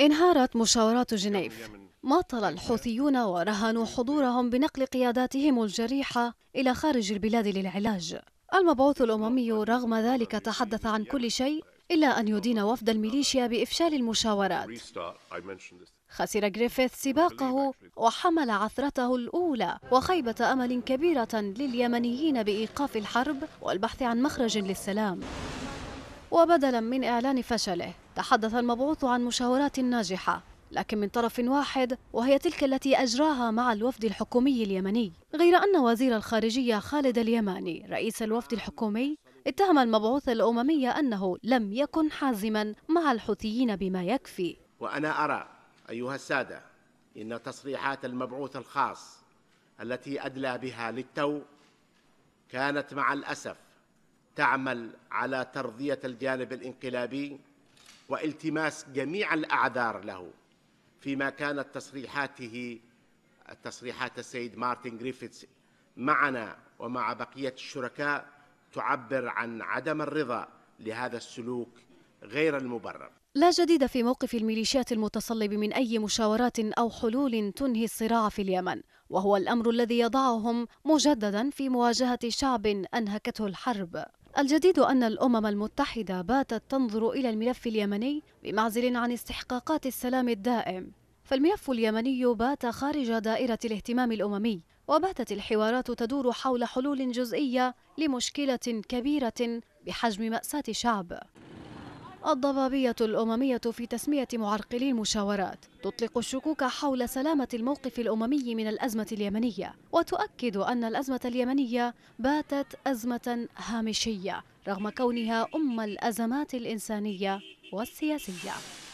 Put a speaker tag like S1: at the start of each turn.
S1: انهارت مشاورات جنيف ماطل الحوثيون ورهنوا حضورهم بنقل قياداتهم الجريحة إلى خارج البلاد للعلاج المبعوث الأممي رغم ذلك تحدث عن كل شيء إلا أن يدين وفد الميليشيا بإفشال المشاورات خسر جريفيث سباقه وحمل عثرته الأولى وخيبة أمل كبيرة لليمنيين بإيقاف الحرب والبحث عن مخرج للسلام وبدلا من إعلان فشله تحدث المبعوث عن مشاورات ناجحة لكن من طرف واحد وهي تلك التي أجراها مع الوفد الحكومي اليمني غير أن وزير الخارجية خالد اليماني رئيس الوفد الحكومي اتهم المبعوث الأممي أنه لم يكن حازما مع الحوثيين بما يكفي
S2: وأنا أرى أيها السادة إن تصريحات المبعوث الخاص التي أدلى بها للتو كانت مع الأسف تعمل على ترضية الجانب الانقلابي والتماس جميع الاعذار له فيما كانت تصريحاته تصريحات السيد مارتن جريفيتس معنا ومع بقيه الشركاء تعبر عن عدم الرضا لهذا السلوك غير المبرر
S1: لا جديد في موقف الميليشيات المتصلب من أي مشاورات أو حلول تنهي الصراع في اليمن وهو الأمر الذي يضعهم مجددا في مواجهة شعب أنهكته الحرب الجديد أن الأمم المتحدة باتت تنظر إلى الملف اليمني بمعزل عن استحقاقات السلام الدائم فالملف اليمني بات خارج دائرة الاهتمام الأممي وباتت الحوارات تدور حول حلول جزئية لمشكلة كبيرة بحجم مأساة شعب الضبابية الأممية في تسمية معرقلي المشاورات تطلق الشكوك حول سلامة الموقف الأممي من الأزمة اليمنية وتؤكد أن الأزمة اليمنية باتت أزمة هامشية رغم كونها أم الأزمات الإنسانية والسياسية